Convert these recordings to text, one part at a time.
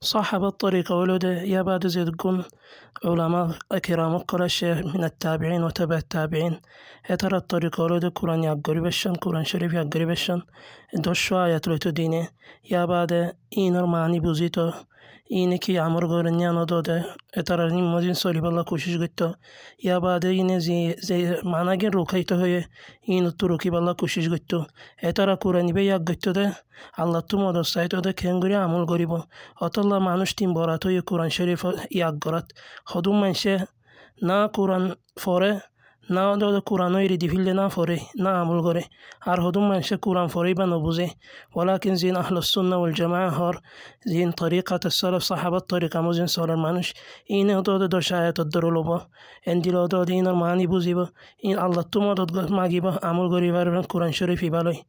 صاحب الطريق ولد زيد زيدكم علماء أكرام شيخ من التابعين وتبع التابعين يترى الطريق ولد كوران يقرب الشن كوران شريف يقرب الشن دوشوا ديني يا ياباد إينر معني بوزيتو ইনে কি আমাৰ ঘৰ নিয়া নদতে এটা ৰাণী মদিন চলি পেলাই কোচিছ গত্য ইয়াৰ বাদে ইনে যি যে মানাগে ৰখাইত হয়ে ই নতু ৰখি পেলাই কোচিছ গত্য এটা ৰাখোৰা নিবে ইয়াক গত্য দে আল্লাহটো মদস্থাই তহঁতে খেং কৰি আমল কৰিব অতল্লা মানুহ টিম বৰাত হয় কোৰাণ শ্বৰীফ ইয়াক গৰাত সদুম মানছে না কোৰাণ ফৰে ناو دو دو كورانو يري ديفيل لنا فوري نا عمل غوري عر هدو من كوران فوري بانو بوزي ولكن زين أهل السنة والجماعة هور زين طريقة السلف صحابة طريقة مو زين سول المانوش إينا دو دو دو شاية تدرو لبا إن دي لو دو دينا الماني بوزي با إن الله تمو دو دو ماجي با عمل غوري باربان كوران شريفي بالوي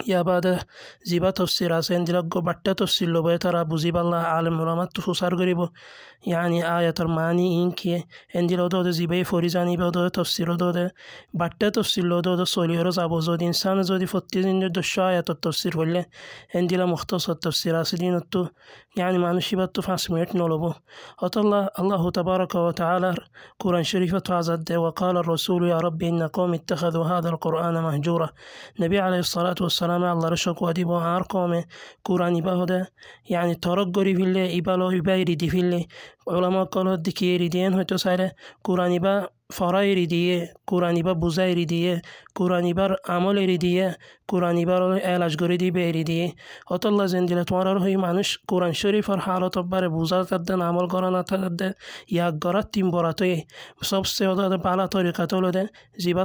ইয়াৰ বাদে যিবা তফচিৰ আছে ইন্দিৰাগ্য বাট্টা তফচিৰ ল'বই তাৰা বুজি পাল্লা আলম ৰমাতটো সুচাৰ কৰিব ইয়ানি আয়াতৰ মানি ইংকিয়ে এন্দিৰ দে যিবেই ফৰি জানিব দে তফচিৰ দে বাট্টা তফচিৰ দে চলিহৰ যাব যদি ইনচান যদি ফতিদিন দস্য আয়াতৰ তফচিৰ হ'লে এন্দিলা মুখতচৰ তফচিৰ আছে দিনতো ইয়ানি মানুহ শিবাতটো পাঁচ মিনিট নল'ব অতল্লা আল্লাহ তবাৰক তালাৰ কোরআন شريفة عزد وقال الرسول يا رب إن قوم اتخذوا هذا القرآن مهجورا نبي عليه الصلاة والسلام wassalama allara shokwadi bo ar qome qur'an ibahoda yani torok gori fille ibalo iba iridi fille ulama kolo dikiri dien hoyto sare qur'an iba ফরাইরি দিয়ে কোরআনি বা বুজাইরি দিয়ে কোরআনিবার আমলেরি দিয়ে কোরআনিবার এলাজ গরি দিবে বেরি দিয়ে অতল্লা জেন দিলে তোমার হই মানুষ কোরআন শরীফর হালত অব্বারে বুজা কাদ্দেন আমল করা না থাকতে ইয়াক গড়ার তিন বরাতই সবচেয়ে ওদের পালা তরিকা তোলো দেন জিবা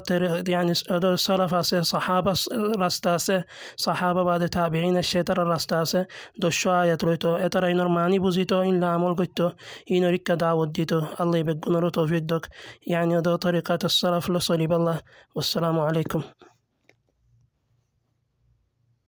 সালাফ আছে সাহাবা রাস্তা আছে সাহাবা বাদে তাবিহিনের সে তারা রাস্তা আছে দস্য আয়াত রইত এতারা ইনর মানি বুঝিত ইনলা আমল করত ইনর ইক্কা দাওয়াত দিত আল্লাহ বেগুনরও তৌফিক দক ইয়ানি يدعو طريقة السلف لصليب الله والسلام عليكم